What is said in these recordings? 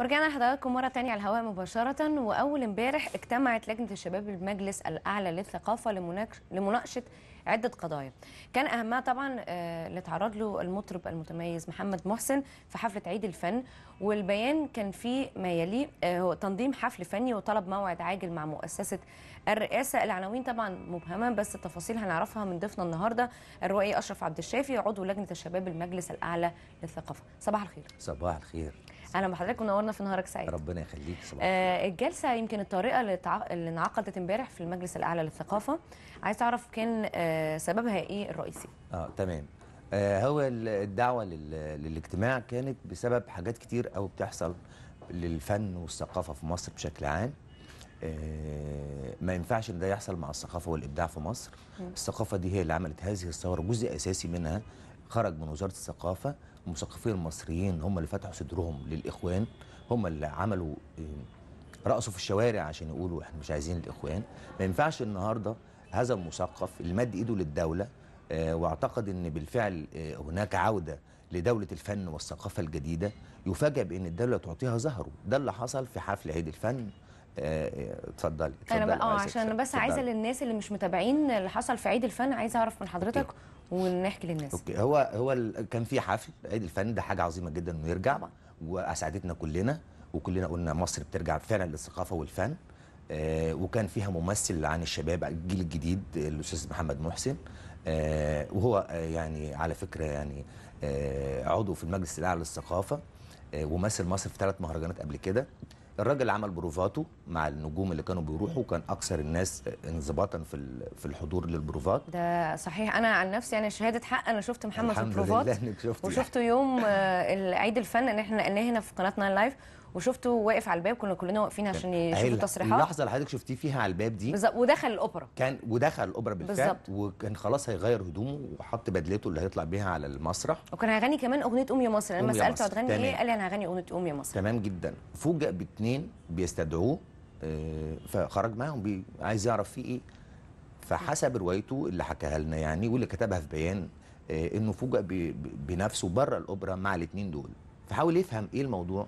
ورجعنا لحضراتكم مرة تانية على الهواء مباشرة وأول امبارح اجتمعت لجنة الشباب بالمجلس الأعلى للثقافة لمناقشة عدة قضايا كان أهمها طبعا آه، اللي تعرض له المطرب المتميز محمد محسن في حفلة عيد الفن والبيان كان فيه ما يلي آه، هو تنظيم حفل فني وطلب موعد عاجل مع مؤسسة الرئاسة العناوين طبعا مبهمة بس التفاصيل هنعرفها من ضيفنا النهاردة الروائي أشرف عبد الشافي عضو لجنة الشباب المجلس الأعلى للثقافة صباح الخير صباح الخير اهلا بحضرتك ونورنا في نهارك سعيد ربنا يخليك صباح آه الجلسه يمكن الطريقه اللي, تع... اللي انعقدت امبارح في المجلس الاعلى للثقافه عايز تعرف كان آه سببها ايه الرئيسي اه تمام آه هو الدعوه لل... للاجتماع كانت بسبب حاجات كتير قوي بتحصل للفن والثقافه في مصر بشكل عام آه ما ينفعش ان ده يحصل مع الثقافه والابداع في مصر م. الثقافه دي هي اللي عملت هذه الثوره جزء اساسي منها خرج من وزاره الثقافه المثقفين المصريين هم اللي فتحوا صدرهم للاخوان هم اللي عملوا آه، رقصوا في الشوارع عشان يقولوا احنا مش عايزين الاخوان ما ينفعش النهارده هذا المثقف اللي مد ايده للدوله آه، واعتقد ان بالفعل آه، هناك عوده لدوله الفن والثقافه الجديده يفاجئ بان الدوله تعطيها ظهره ده اللي حصل في حفل عيد الفن اتفضلي اتفضلي انا اه عشان بس عايزه للناس اللي مش متابعين اللي حصل في عيد الفن عايزه اعرف من حضرتك ونحكي للناس اوكي هو هو كان في حفل عيد الفن ده حاجه عظيمه جدا انه يرجع واسعدتنا كلنا وكلنا قلنا مصر بترجع فعلا للثقافه والفن آه وكان فيها ممثل عن الشباب الجيل الجديد الاستاذ محمد محسن آه وهو آه يعني على فكره يعني آه، عضو في المجلس الاعلى للثقافه آه، ومثل مصر في ثلاث مهرجانات قبل كده الراجل عمل بروفاته مع النجوم اللي كانوا بيروحوا كان اكثر الناس انضباطا في في الحضور للبروفات ده صحيح انا عن نفسي يعني شهاده حق انا شفت محمد في البروفات لله انك وشفته يوم آه، عيد الفن ان احنا نقلناه هنا في قناتنا لايف وشفته واقف على الباب كنا كلنا واقفين عشان يشوفوا التصريحات اللحظه اللي حضرتك شفتيه فيها على الباب دي بالظبط ودخل الاوبرا كان ودخل الاوبرا بالفعل بالزبط. وكان خلاص هيغير هدومه وحط بدلته اللي هيطلع بيها على المسرح وكان هيغني كمان اغنيه ام يا مصر لما سالته هتغني ايه قال لي انا هغني اغنيه ام يا مصر تمام جدا فوجئ باثنين بيستدعوه آه، فخرج معاهم بي عايز يعرف فيه ايه فحسب روايته اللي حكاها لنا يعني واللي كتبها في بيان آه، انه فوجئ بنفسه بره الاوبرا مع الاثنين دول فحاول يفهم ايه الموضوع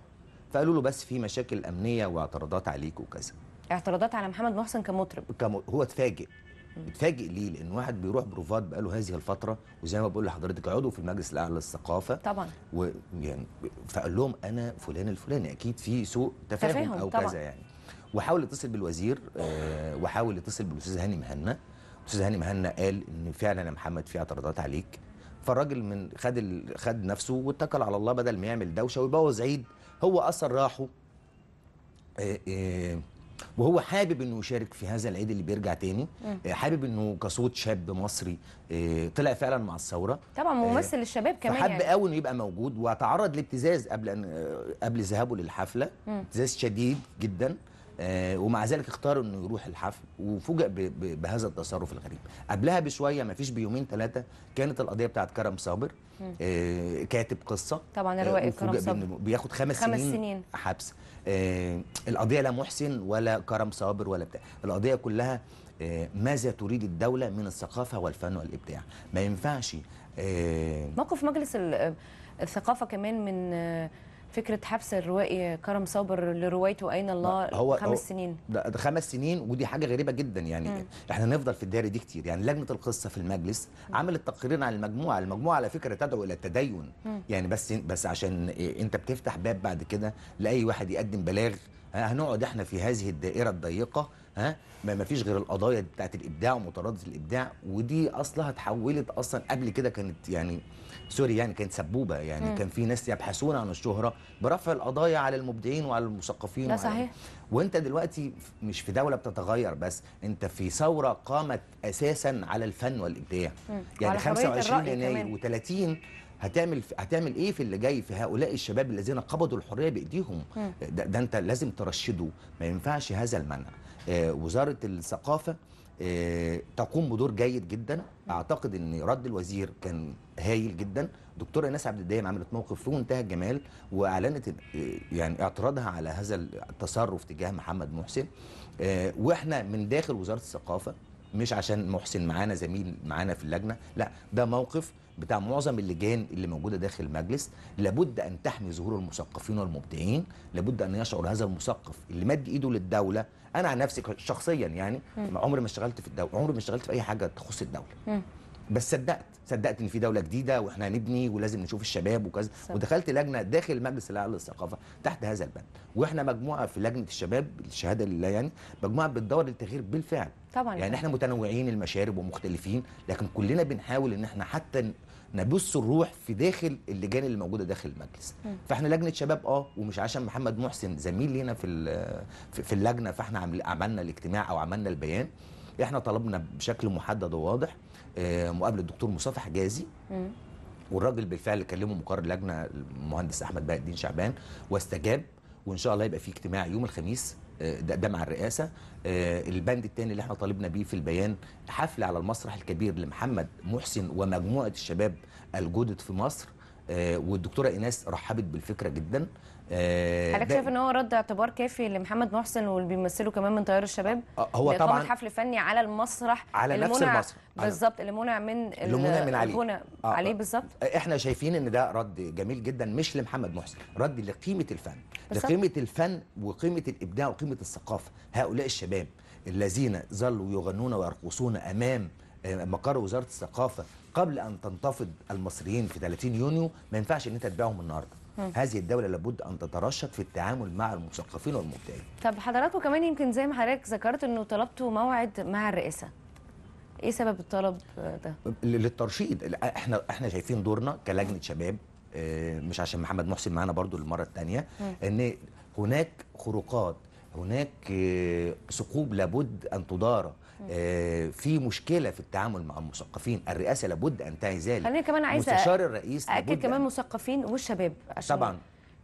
فقالوا له بس في مشاكل امنيه واعتراضات عليك وكذا اعتراضات على محمد محسن كمطرب كم... هو اتفاجئ اتفاجئ ليه؟ لان واحد بيروح بروفات بقاله هذه الفتره وزي ما بقول لحضرتك عضو في المجلس الاعلى للثقافه طبعا ويعني فقال لهم انا فلان الفلاني اكيد في سوء تفاهم, تفاهم او طبعا. كذا يعني وحاول يتصل بالوزير آه وحاول يتصل بالاستاذ هاني مهنا الاستاذ هاني مهنا قال ان فعلا يا محمد في اعتراضات عليك فالراجل من خد ال... خد نفسه واتكل على الله بدل ما يعمل دوشه ويبوظ عيد هو اثر راحه آه، آه، وهو حابب انه يشارك في هذا العيد اللي بيرجع تاني آه، حابب انه كصوت شاب مصري طلع فعلا مع الثوره طبعا ممثل للشباب كمان فحب يعني. قوي انه يبقى موجود وتعرض لابتزاز قبل ان قبل ذهابه للحفله ابتزاز شديد جدا آه، ومع ذلك اختار انه يروح الحفل وفوجئ بهذا التصرف الغريب قبلها بشويه ما فيش بيومين ثلاثه كانت القضيه بتاعت كرم صابر آه، كاتب قصه طبعا آه، الروائي كرم صابر بياخد خمس, خمس سنين, سنين حبس القضيه لا محسن ولا كرم صابر ولا بتاع القضيه كلها ماذا تريد الدوله من الثقافه والفن والابداع ما ينفعش موقف مجلس الثقافه كمان من فكره حبس الروائي كرم صابر لروايته اين الله هو خمس هو سنين ده خمس سنين ودي حاجه غريبه جدا يعني م. احنا نفضل في الدائره دي كتير يعني لجنه القصه في المجلس عملت تقرير عن المجموعه المجموعه على فكره تدعو الى التدين م. يعني بس بس عشان إيه، انت بتفتح باب بعد كده لاي واحد يقدم بلاغ هنقعد احنا في هذه الدائره الضيقه ها ما فيش غير القضايا بتاعت الابداع ومطاردة الابداع ودي اصلها اتحولت اصلا قبل كده كانت يعني سوري يعني كانت سبوبه يعني مم. كان في ناس يبحثون عن الشهره برفع القضايا على المبدعين وعلى المثقفين ده صحيح وانت دلوقتي مش في دوله بتتغير بس انت في ثوره قامت اساسا على الفن والابداع مم. يعني 25 يناير و30 هتعمل هتعمل ايه في اللي جاي في هؤلاء الشباب الذين قبضوا الحريه بايديهم ده, ده انت لازم ترشده ما ينفعش هذا المنع آه وزاره الثقافه آه تقوم بدور جيد جدا اعتقد ان رد الوزير كان هايل جدا دكتوره ناس عبد الدايم عملت موقف في منتهى الجمال واعلنت آه، يعني اعتراضها على هذا التصرف تجاه محمد محسن آه واحنا من داخل وزاره الثقافه مش عشان محسن معانا زميل معانا في اللجنه لا ده موقف بتاع معظم اللجان اللي موجوده داخل المجلس لابد ان تحمي ظهور المثقفين والمبدعين لابد ان يشعر هذا المثقف اللي مد ايده للدوله انا عن نفسي شخصيا يعني عمري ما اشتغلت في الدوله عمري ما اشتغلت في اي حاجه تخص الدوله بس صدقت صدقت ان في دوله جديده واحنا هنبني ولازم نشوف الشباب وكذا ودخلت لجنه داخل مجلس الاعلى للثقافه تحت هذا البند واحنا مجموعه في لجنه الشباب الشهاده لله يعني مجموعه بتدور للتغيير بالفعل طبعا يعني احنا متنوعين المشارب ومختلفين لكن كلنا بنحاول ان احنا حتى نبث الروح في داخل اللجان اللي موجوده داخل المجلس م. فاحنا لجنه شباب اه ومش عشان محمد محسن زميل لينا في في اللجنه فاحنا عملنا الاجتماع او عملنا البيان احنا طلبنا بشكل محدد وواضح آه، مقابله الدكتور مصطفى حجازي والراجل بالفعل كلمه مقر اللجنه المهندس احمد بهاء الدين شعبان واستجاب وان شاء الله يبقى في اجتماع يوم الخميس آه، ده, ده مع الرئاسه آه، البند الثاني اللي احنا طالبنا بيه في البيان حفله على المسرح الكبير لمحمد محسن ومجموعه الشباب الجدد في مصر والدكتوره ايناس رحبت بالفكره جدا آه، حضرتك شايف ان هو رد اعتبار كافي لمحمد محسن واللي بيمثله كمان من تيار الشباب آه، هو طبعا حفل فني على المسرح على نفس المسرح بالظبط اللي منع من اللي منع من عليه آه, آه. عليه بالظبط احنا شايفين ان ده رد جميل جدا مش لمحمد محسن رد لقيمه الفن بالزبط. لقيمه الفن وقيمه الابداع وقيمه الثقافه هؤلاء الشباب الذين ظلوا يغنون ويرقصون امام مقر وزاره الثقافه قبل ان تنتفض المصريين في 30 يونيو ما ينفعش ان انت تبيعهم النهارده هذه الدوله لابد ان تترشق في التعامل مع المثقفين والمبدعين طب حضراتكم كمان يمكن زي ما حضرتك ذكرت انه طلبتوا موعد مع الرئاسه ايه سبب الطلب ده للترشيد احنا احنا شايفين دورنا كلجنه شباب آه، مش عشان محمد محسن معانا برضو للمره الثانيه ان هناك خروقات هناك آه، ثقوب لابد ان تدار آه، في مشكله في التعامل مع المثقفين الرئاسه لابد ان تعي ذلك خلينا كمان عايزه مستشار الرئيس اكد كمان المثقفين والشباب عشان طبعا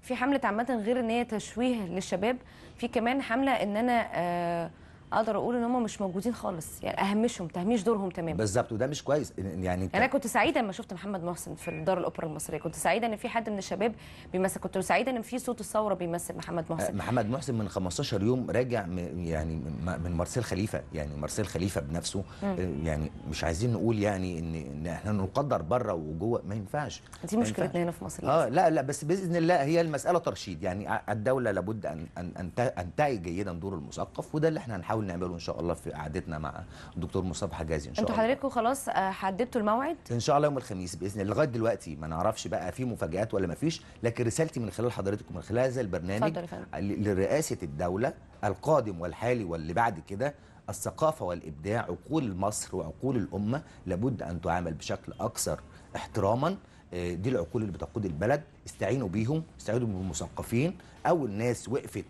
في حمله عامه غير ان هي تشويه للشباب في كمان حمله ان انا آه اقدر اقول ان هم مش موجودين خالص يعني اهمشهم تهميش دورهم تماما بالظبط وده مش كويس يعني انا يعني انا كنت سعيده لما شفت محمد محسن في دار الاوبرا المصريه كنت سعيده ان في حد من الشباب بيمثل كنت سعيده ان في صوت الثوره بيمثل محمد آه، محسن محمد محسن من 15 يوم راجع يعني من مارسيل خليفه يعني مارسيل خليفه بنفسه م. آه، يعني مش عايزين نقول يعني ان ان احنا نقدر بره وجوه ما ينفعش دي مشكلتنا هنا في مصر اه لا لا بس باذن الله هي المساله ترشيد يعني الدوله لابد ان ان ان تنتهي جيدا دور المثقف وده اللي احنا هنحاول بنحاول نعمله ان شاء الله في قعدتنا مع الدكتور مصطفى حجازي ان شاء الله انتوا حضراتكم خلاص آه، حددتوا الموعد ان شاء الله يوم الخميس باذن الله لغايه دلوقتي ما نعرفش بقى في مفاجات ولا ما فيش لكن رسالتي من خلال حضرتكم من خلال هذا البرنامج لرئاسه الدوله القادم والحالي واللي بعد كده الثقافه والابداع عقول مصر وعقول الامه لابد ان تعامل بشكل اكثر احتراما آه، دي العقول اللي بتقود البلد استعينوا بيهم استعينوا بالمثقفين اول ناس وقفت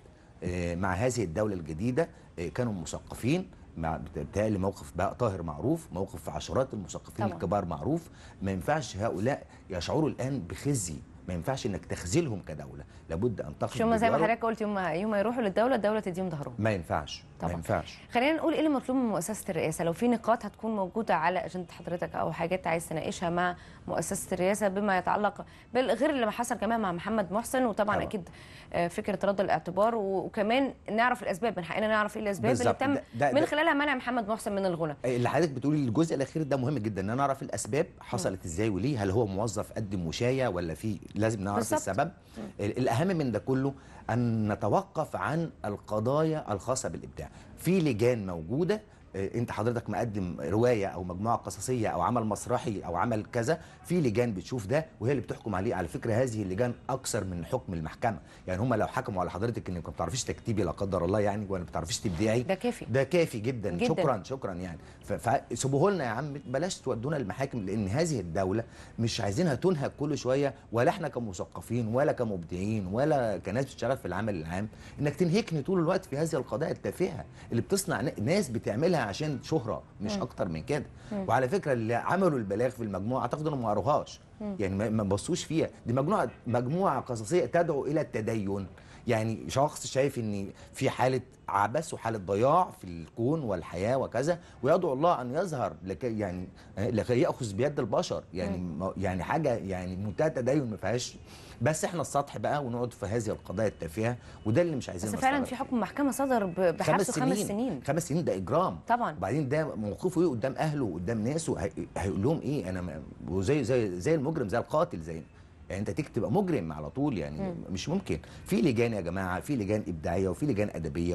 آه، مع هذه الدولة الجديدة آه، كانوا مثقفين بتهيألي موقف بقى طاهر معروف موقف عشرات المثقفين طبعا. الكبار معروف ما ينفعش هؤلاء يشعروا الآن بخزي ما ينفعش انك تخزلهم كدوله لابد ان تخذل شو زي ما حضرتك قلت يوم ما يروحوا للدوله الدوله تديهم ظهرهم ما ينفعش طبعا ما ينفعش خلينا نقول ايه اللي مطلوب من مؤسسه الرئاسه لو في نقاط هتكون موجوده على اجنده حضرتك او حاجات عايز تناقشها مع مؤسسه الرئاسه بما يتعلق غير اللي حصل كمان مع محمد محسن وطبعا طبعا. اكيد آه، فكره رد الاعتبار وكمان نعرف الاسباب من حقنا نعرف ايه الاسباب بالزبط. اللي تم ده ده من خلالها منع محمد محسن من الغنى إيه، اللي حضرتك بتقولي الجزء الاخير ده مهم جدا ان انا اعرف الاسباب حصلت ازاي وليه هل هو موظف قدم وشايه ولا في لازم نعرف بالزبط. السبب م. الاهم من ده كله أن نتوقف عن القضايا الخاصة بالإبداع في لجان موجودة آه، انت حضرتك مقدم روايه او مجموعه قصصيه او عمل مسرحي او عمل كذا في لجان بتشوف ده وهي اللي بتحكم عليه على فكره هذه اللجان اكثر من حكم المحكمه يعني هم لو حكموا على حضرتك انك ما بتعرفيش تكتيبي لا قدر الله يعني ولا ما بتعرفيش تبدعي ده كافي ده كافي جدا, جداً. شكرا شكرا يعني فسيبوه لنا يا عم بلاش تودونا المحاكم لان هذه الدوله مش عايزينها تنهك كل شويه ولا احنا كمثقفين ولا كمبدعين ولا كناس بتشتغل في العمل العام انك تنهكني طول الوقت في هذه القضايا التافهه اللي بتصنع ناس بتعملها عشان شهره مش مم. اكتر من كده مم. وعلى فكره اللي عملوا البلاغ في المجموعه اعتقد انهم ما قروهاش يعني ما بصوش فيها دي مجموعه مجموعه قصصيه تدعو الى التدين يعني شخص شايف ان في حاله عبث وحاله ضياع في الكون والحياه وكذا ويدعو الله ان يظهر لكي يعني لكي ياخذ بيد البشر يعني مم. يعني حاجه يعني منتهى التدين ما فيهاش بس احنا السطح بقى ونقعد في هذه القضايا التافهه وده اللي مش عايزينه بس فعلا في حكم محكمه صدر بحبسه خمس, سنين خمس سنين ده اجرام طبعا وبعدين ده موقفه ايه قدام اهله وقدام ناسه هيقول لهم ايه انا وزي زي زي المجرم زي القاتل زي يعني انت تيجي تبقى مجرم على طول يعني م. مش ممكن في لجان يا جماعه في لجان ابداعيه وفي لجان ادبيه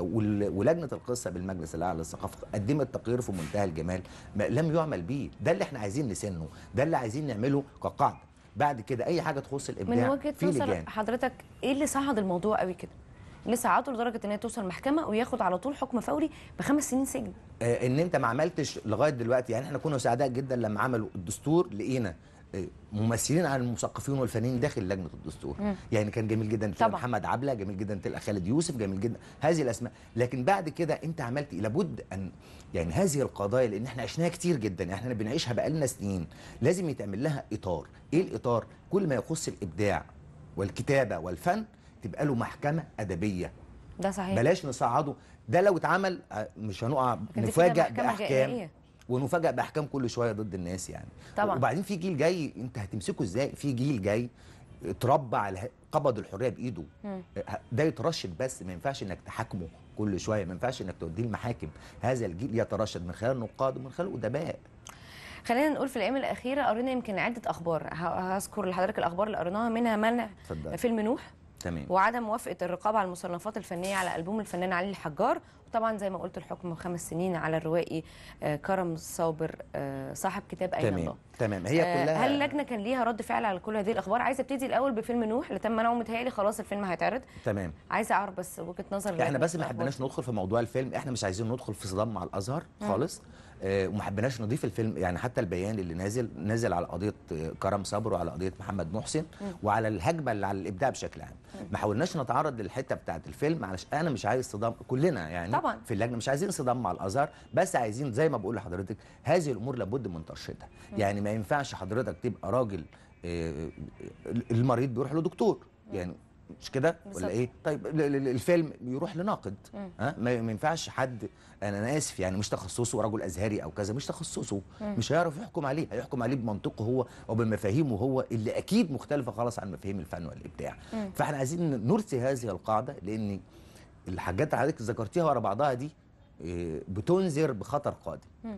ولجنه القصه بالمجلس الاعلى للثقافه قدمت تقرير في منتهى الجمال لم يعمل به ده اللي احنا عايزين نسنه ده اللي عايزين نعمله كقاعده بعد كده اي حاجه تخص الابداع من وجهه في نظر لجان. حضرتك ايه اللي صعد الموضوع قوي كده اللي صعده لدرجه ان هي توصل محكمه وياخد على طول حكم فوري بخمس سنين سجن آه ان انت ما عملتش لغايه دلوقتي يعني احنا كنا سعداء جدا لما عملوا الدستور لقينا ممثلين عن المثقفين والفنانين داخل لجنه الدستور مم. يعني كان جميل جدا تلقى محمد عبله جميل جدا تلقى خالد يوسف جميل جدا هذه الاسماء لكن بعد كده انت عملت إيه؟ لابد ان يعني هذه القضايا لان احنا عشناها كتير جدا احنا بنعيشها بقالنا سنين لازم يتعمل لها اطار ايه الاطار كل ما يخص الابداع والكتابه والفن تبقى له محكمه ادبيه ده صحيح بلاش نصعده ده لو اتعمل آه، مش هنقع نفاجئ باحكام جائلية. ونفاجئ باحكام كل شويه ضد الناس يعني طبعا وبعدين في جيل جاي انت هتمسكه ازاي في جيل جاي اتربى على قبض الحريه بايده ده يترشد بس ما ينفعش انك تحاكمه كل شويه ما ينفعش انك توديه المحاكم هذا الجيل يترشد من خلال النقاد ومن خلال الادباء خلينا نقول في الايام الاخيره قرينا يمكن عده اخبار هذكر لحضرتك الاخبار اللي قريناها منها منع فيلم نوح تمام. وعدم موافقه الرقابه على المصنفات الفنيه على البوم الفنان علي الحجار وطبعا زي ما قلت الحكم خمس سنين على الروائي آه، كرم صابر آه، صاحب كتاب اين الله تمام هي آه، كلها هل اللجنه كان ليها رد فعل على كل هذه الاخبار عايزه ابتدي الاول بفيلم نوح اللي تم منعه متهيألي خلاص الفيلم هيتعرض تمام عايزه اعرف بس وجهه نظر احنا بس ما حبيناش ندخل في موضوع الفيلم احنا مش عايزين ندخل في صدام مع الازهر خالص م. آه، وما حبيناش نضيف الفيلم يعني حتى البيان اللي نازل نازل على قضيه آه، كرم صبر وعلى قضيه محمد محسن وعلى الهجمه اللي على الابداع بشكل عام ما حاولناش نتعرض للحته بتاعه الفيلم علشان انا مش عايز صدام كلنا يعني طبعا. في اللجنه مش عايزين صدام مع الازهر بس عايزين زي ما بقول لحضرتك هذه الامور لابد من ترشيدها يعني ما ينفعش حضرتك تبقى راجل آه، المريض بيروح لدكتور يعني مش كده ولا ايه طيب الفيلم بيروح لناقد ها ما ينفعش حد انا, أنا اسف يعني مش تخصصه رجل ازهري او كذا مش تخصصه مم. مش هيعرف يحكم عليه هيحكم عليه بمنطقه هو وبمفاهيمه هو اللي اكيد مختلفه خالص عن مفاهيم الفن والابداع مم. فاحنا عايزين نرثي هذه القاعده لان الحاجات اللي حضرتك ذكرتيها ورا بعضها دي آه، بتنذر بخطر قادم مم.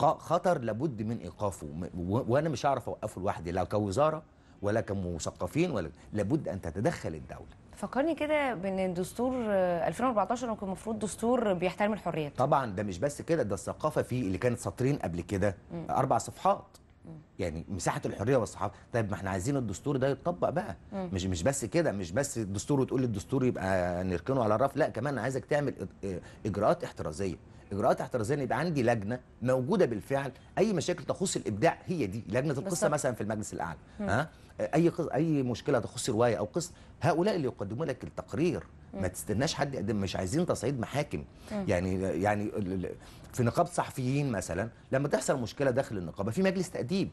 خطر لابد من ايقافه وانا مش هعرف اوقفه لوحدي لو كوزاره ولا كمثقفين ولا لابد ان تتدخل الدوله فكرني كده بان دستور 2014 آه، كان المفروض دستور بيحترم الحريات طبعا ده مش بس كده ده الثقافه فيه اللي كانت سطرين قبل كده اربع صفحات يعني مساحه الحريه والصحافه طيب ما احنا عايزين الدستور ده يتطبق بقى مم. مش مش بس كده مش بس الدستور وتقول الدستور يبقى نركنه على الرف لا كمان عايزك تعمل آه، اجراءات احترازيه اجراءات احترازيه ان يبقى عندي لجنه موجوده بالفعل اي مشاكل تخص الابداع هي دي لجنه القصه مثلا في المجلس الاعلى ها اي قص... اي مشكله تخص روايه او قصه هؤلاء اللي يقدموا لك التقرير ما تستناش حد يقدم مش عايزين تصعيد محاكم يعني يعني في نقابه صحفيين مثلا لما تحصل مشكله داخل النقابه في مجلس تاديب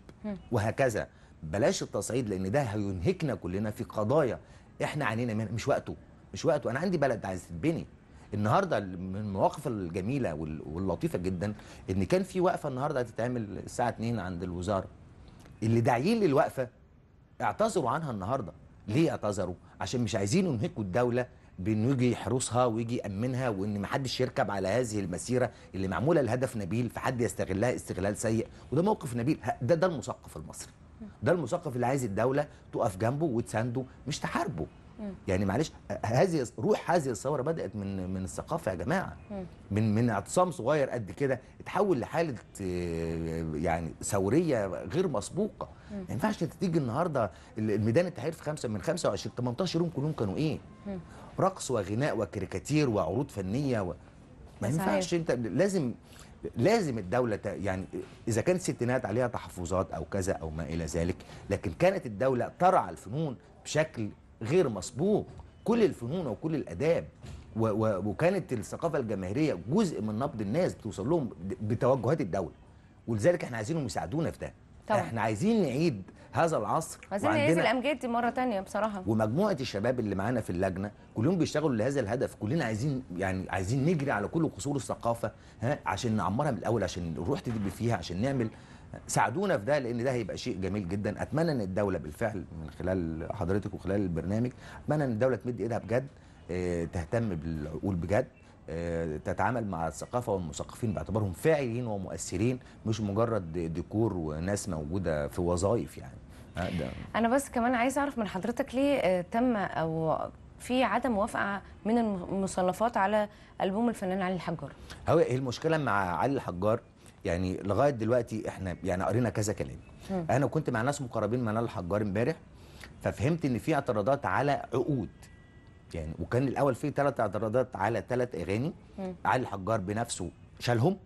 وهكذا بلاش التصعيد لان ده هينهكنا كلنا في قضايا احنا عانينا منها مش وقته مش وقته انا عندي بلد عايز تتبني النهارده من المواقف الجميله واللطيفه جدا ان كان في وقفه النهارده هتتعمل الساعه 2 عند الوزاره اللي داعيين للوقفه اعتذروا عنها النهارده ليه اعتذروا عشان مش عايزين ينهكوا الدوله بانه يجي يحرسها ويجي يامنها وان ما حدش يركب على هذه المسيره اللي معموله لهدف نبيل فحد يستغلها استغلال سيء وده موقف نبيل ده ده المثقف المصري ده المثقف اللي عايز الدوله تقف جنبه وتسانده مش تحاربه يعني معلش هذه روح هذه الثوره بدات من من الثقافه يا جماعه من من اعتصام صغير قد كده اتحول لحاله يعني ثوريه غير مسبوقه ما ينفعش تيجي النهارده الميدان التحرير في خمسه من 25 18 يوم كلهم كانوا ايه؟ رقص وغناء وكاريكاتير وعروض فنيه و... ما ينفعش انت لازم لازم الدولة يعني إذا كانت ستينات عليها تحفظات أو كذا أو ما إلى ذلك لكن كانت الدولة ترعى الفنون بشكل غير مسبوق كل الفنون وكل الاداب وكانت الثقافه الجماهيريه جزء من نبض الناس بتوصل لهم بتوجهات الدوله ولذلك احنا عايزينهم يساعدونا في ده طبعا. احنا عايزين نعيد هذا العصر عايزين نعيد الامجاد دي مره تانية بصراحه ومجموعه الشباب اللي معانا في اللجنه كلهم بيشتغلوا لهذا الهدف كلنا عايزين يعني عايزين نجري على كل قصور الثقافه ها عشان نعمرها من الاول عشان الروح تدب فيها عشان نعمل ساعدونا في ده لان ده هيبقى شيء جميل جدا اتمنى ان الدوله بالفعل من خلال حضرتك وخلال البرنامج اتمنى ان الدوله تمد ايدها بجد آه، تهتم بالعقول بجد آه، تتعامل مع الثقافه والمثقفين باعتبارهم فاعلين ومؤثرين مش مجرد ديكور وناس موجوده في وظائف يعني آه، ده. انا بس كمان عايز اعرف من حضرتك ليه تم او في عدم موافقه من المصنفات على البوم الفنان علي الحجار هو إيه المشكله مع علي الحجار يعني لغايه دلوقتي احنا يعني قرينا كذا كلام م. انا كنت مع ناس مقربين من الحجار امبارح ففهمت ان في اعتراضات على عقود يعني وكان الاول في ثلاث اعتراضات على ثلاث اغاني علي الحجار بنفسه شالهم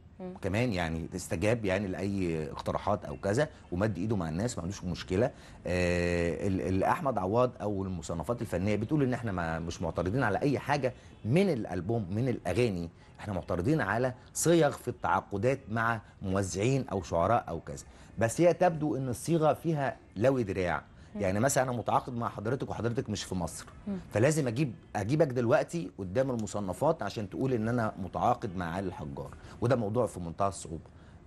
كمان يعني استجاب يعني لاي اقتراحات او كذا ومد ايده مع الناس ما عندوش مشكله آه احمد عواد او المصنفات الفنيه بتقول ان احنا ما مش معترضين على اي حاجه من الالبوم من الاغاني احنا معترضين على صيغ في التعاقدات مع موزعين او شعراء او كذا بس هي تبدو ان الصيغه فيها لوي دراع يعني مثلا انا متعاقد مع حضرتك وحضرتك مش في مصر فلازم اجيب اجيبك دلوقتي قدام المصنفات عشان تقول ان انا متعاقد مع علي الحجار وده موضوع في منتهى الصعوبه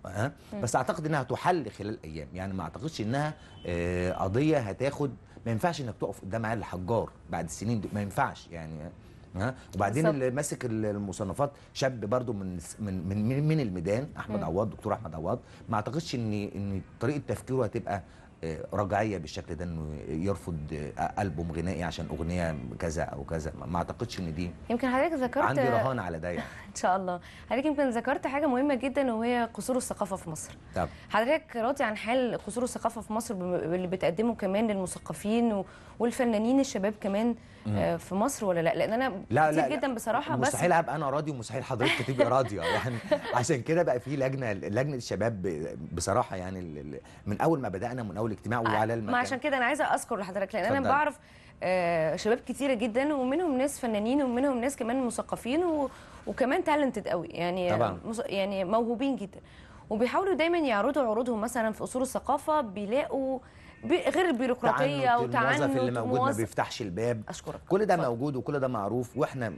أه؟ بس اعتقد انها تحل خلال ايام يعني ما اعتقدش انها آه، قضيه هتاخد ما ينفعش انك تقف قدام علي الحجار بعد السنين دي ما ينفعش يعني ها أه؟ أه؟ وبعدين اللي ماسك المصنفات شاب برضو من من من, من الميدان احمد عواد دكتور احمد عواد ما اعتقدش ان ان طريقه تفكيره هتبقى آه، رجعيه بالشكل ده انه يرفض آه، البوم غنائي عشان اغنيه كذا او كذا ما اعتقدش ان دي يمكن حضرتك ذكرت عندي رهان على ده يعني ان شاء الله حضرتك يمكن ذكرت حاجه مهمه جدا وهي قصور الثقافه في مصر طب حضرتك راضي عن حال قصور الثقافه في مصر اللي بتقدمه كمان للمثقفين والفنانين الشباب كمان آه، في مصر ولا لا لان انا لا كتير لا جدا بصراحه مستحيل بس مستحيل ابقى انا راضي ومستحيل حضرتك تبقي راضيه يعني عشان كده بقى في لجنه لجنه الشباب بصراحه يعني من اول ما بدانا من اول الاجتماعي آه، وعلى المكان ما عشان كده انا عايزه اذكر لحضرتك لان انا بعرف آه، شباب كتيره جدا ومنهم ناس فنانين ومنهم ناس كمان مثقفين وكمان تالنتد قوي يعني طبعا. يعني موهوبين جدا وبيحاولوا دايما يعرضوا عروضهم مثلا في اصول الثقافه بيلاقوا غير البيروقراطيه وتعنت اللي موجود ما بيفتحش الباب أشكرك. كل ده موجود وكل ده معروف واحنا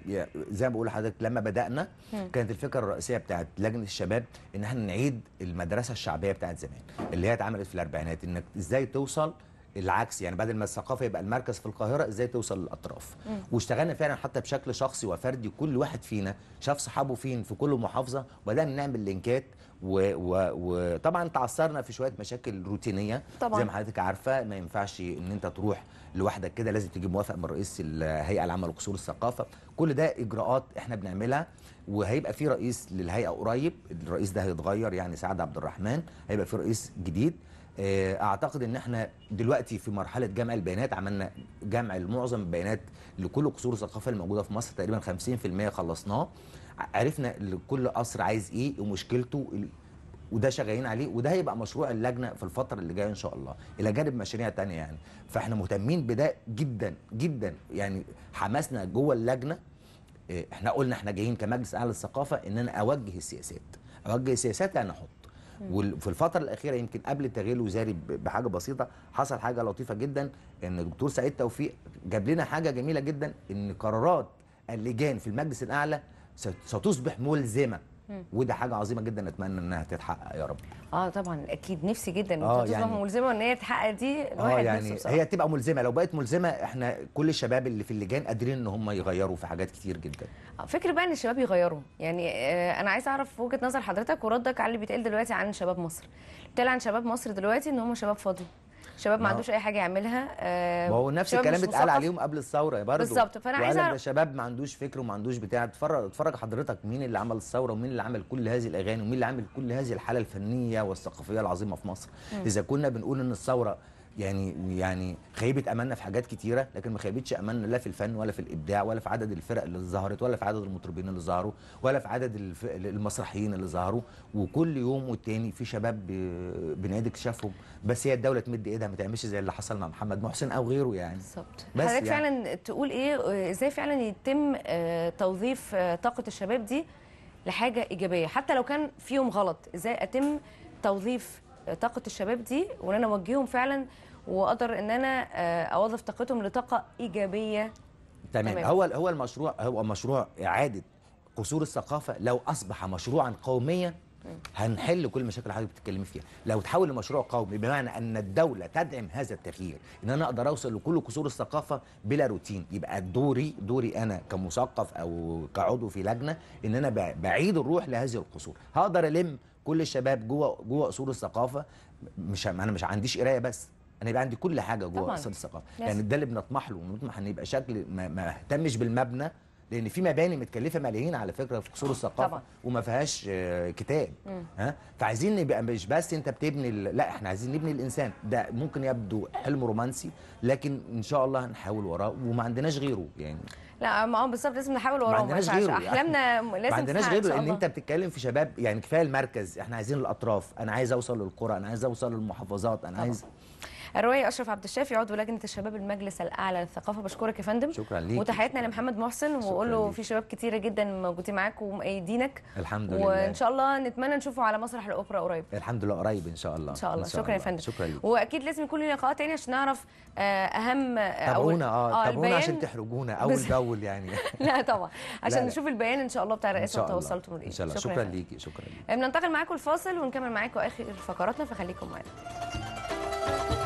زي ما بقول لحضرتك لما بدانا هم. كانت الفكره الرئيسيه بتاعت لجنه الشباب ان احنا نعيد المدرسه الشعبيه بتاعت زمان اللي هي اتعملت في الاربعينات انك ازاي توصل العكس يعني بدل ما الثقافه يبقى المركز في القاهره ازاي توصل للاطراف واشتغلنا فعلا حتى بشكل شخصي وفردي كل واحد فينا شاف صحابه فين في كل محافظه وبدانا نعمل لينكات وطبعا تعثرنا في شويه مشاكل روتينيه طبعا. زي ما حضرتك عارفه ما ينفعش ان انت تروح لوحدك كده لازم تجيب موافق من رئيس الهيئه العامه لقصور الثقافه كل ده اجراءات احنا بنعملها وهيبقى في رئيس للهيئه قريب الرئيس ده هيتغير يعني سعد عبد الرحمن هيبقى في رئيس جديد آه، اعتقد ان احنا دلوقتي في مرحله جمع البيانات عملنا جمع لمعظم البيانات لكل قصور الثقافه الموجوده في مصر تقريبا 50% خلصناه عرفنا لكل قصر عايز ايه ومشكلته وده شغالين عليه وده هيبقى مشروع اللجنه في الفتره اللي جايه ان شاء الله الى جانب مشاريع تانية يعني فاحنا مهتمين بده جدا جدا يعني حماسنا جوه اللجنه آه، احنا قلنا احنا جايين كمجلس اعلى للثقافه ان انا اوجه السياسات اوجه السياسات يعني احط وفي الفتره الاخيره يمكن قبل التغيير الوزاري بحاجه بسيطه حصل حاجه لطيفه جدا ان الدكتور سعيد توفيق جاب لنا حاجه جميله جدا ان قرارات اللجان في المجلس الاعلى ستصبح ملزمه وده حاجه عظيمه جدا اتمنى انها تتحقق يا رب اه طبعا اكيد نفسي جدا ان آه يعني ملزمه وان هي تتحقق دي آه، الواحد آه يعني هي تبقى ملزمه لو بقت ملزمه احنا كل الشباب اللي في اللجان قادرين ان هم يغيروا في حاجات كتير جدا آه، فكر بقى ان الشباب يغيروا يعني آه انا عايز اعرف وجهه نظر حضرتك وردك على اللي بيتقال دلوقتي عن شباب مصر بيتقال عن شباب مصر دلوقتي ان هم شباب فاضي شباب ما نعم. عندوش اي حاجه يعملها آه، ما هو نفس الكلام اتقال عليهم قبل الثوره برضه بالظبط فانا عايز ده شباب ما عندوش فكر وما عندوش بتاع اتفرج اتفرج حضرتك مين اللي عمل الثوره ومين اللي عمل كل هذه الاغاني ومين اللي عمل كل هذه الحاله الفنيه والثقافيه العظيمه في مصر م. اذا كنا بنقول ان الثوره يعني يعني خيبت املنا في حاجات كتيره لكن ما خيبتش املنا لا في الفن ولا في الابداع ولا في عدد الفرق اللي ظهرت ولا في عدد المطربين اللي ظهروا ولا في عدد المسرحيين اللي ظهروا وكل يوم والتاني في شباب ب... بنادي اكتشافهم بس هي الدوله تمد ايدها ما تعملش زي اللي حصل مع محمد محسن او غيره يعني بالظبط حضرتك يعني فعلا تقول ايه ازاي فعلا يتم آه، توظيف آه، طاقه الشباب دي لحاجه ايجابيه حتى لو كان فيهم غلط ازاي اتم توظيف طاقه الشباب دي وان انا اوجههم فعلا واقدر ان انا آه، اوظف طاقتهم لطاقه ايجابيه تمام هو هو المشروع هو مشروع اعاده قصور الثقافه لو اصبح مشروعا قوميا هنحل كل المشاكل اللي حضرتك بتتكلمي فيها لو تحول لمشروع قومي بمعنى ان الدوله تدعم هذا التغيير ان انا اقدر اوصل لكل قصور الثقافه بلا روتين يبقى دوري دوري انا كمثقف او كعضو في لجنه ان انا بعيد الروح لهذه القصور هقدر الم كل الشباب جوه جوه قصور الثقافه مش انا مش عنديش قرايه بس انا يبقى عندي كل حاجه جوه قصور الثقافه يعني ده اللي بنطمح له ونطمح ان يبقى شكل ما, اهتمش بالمبنى لان في مباني متكلفه ملايين على فكره في قصور الثقافه طبعا. وما فيهاش آه، كتاب ها فعايزين يبقى مش بس انت بتبني لا احنا عايزين نبني الانسان ده ممكن يبدو حلم رومانسي لكن ان شاء الله هنحاول وراه وما عندناش غيره يعني لا ما هو بالظبط لازم نحاول وراهم ما عندناش غيره احلامنا لازم ما عندناش غيره لان انت بتتكلم في شباب يعني كفايه المركز احنا عايزين الاطراف انا عايز اوصل للقرى انا عايز اوصل للمحافظات انا عايز طبعا. الروائي اشرف عبد الشافي عضو لجنه الشباب المجلس الاعلى للثقافه بشكرك يا فندم شكرا ليك وتحياتنا لمحمد محسن واقول له في شباب كتيره جدا موجودين معاك ومؤيدينك الحمد لله وان شاء الله نتمنى نشوفه على مسرح الاوبرا قريب الحمد لله قريب ان شاء الله ان شاء الله شكرا يا فندم شكرا ليك واكيد لازم يكون لنا لقاءات تاني عشان نعرف آه، اهم آه، تابعونا اه, آه، تابعونا عشان تحرجونا اول باول يعني لا طبعا عشان نشوف البيان ان شاء الله بتاع الرئاسه رئاسه توصلتوا لايه ان شاء الله شكرا ليكي شكرا ليكي بننتقل معاكم الفاصل ونكمل معاكم اخر فقراتنا فخليكم معانا